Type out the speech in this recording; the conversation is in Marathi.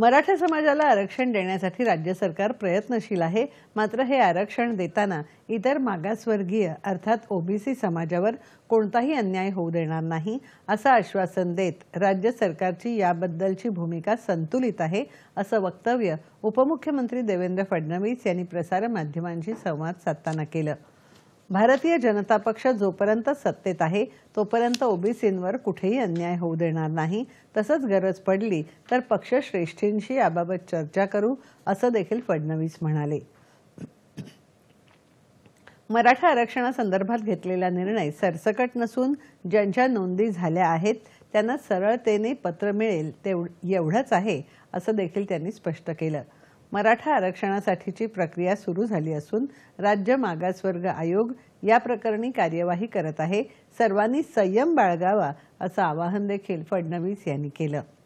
मराठा समाजाला आरक्षण देण्यासाठी राज्य सरकार प्रयत्नशील आहे मात्र हे आरक्षण देताना इतर मागासवर्गीय अर्थात ओबीसी समाजावर कोणताही अन्याय होऊ देणार नाही असं आश्वासन देत राज्य सरकारची याबद्दलची भूमिका संतुलित आहे असं वक्तव्य उपमुख्यमंत्री देवेंद्र फडणवीस यांनी प्रसारमाध्यमांशी संवाद साधताना केलं भारतीय जनता पक्ष जोपर्यंत सत्तेत आहे तोपर्यंत ओबीसींवर कुठेही अन्याय होऊ देणार नाही तसंच गरज पडली तर पक्षश्रेष्ठींशी याबाबत चर्चा करू असं देखील फडणवीस म्हणाले मराठा आरक्षणासंदर्भात घेतलेला निर्णय सरसकट नसून ज्यांच्या नोंदी झाल्या आहेत त्यांना सरळतेने पत्र मिळेल तेव एवढंच आहे असं देखील त्यांनी स्पष्ट केलं मराठा आरक्षणासाठीची प्रक्रिया सुरू झाली असून राज्य मागासवर्ग आयोग या प्रकरणी कार्यवाही करत आहे सर्वांनी संयम बाळगावा असं आवाहन देखील फडणवीस यांनी केलं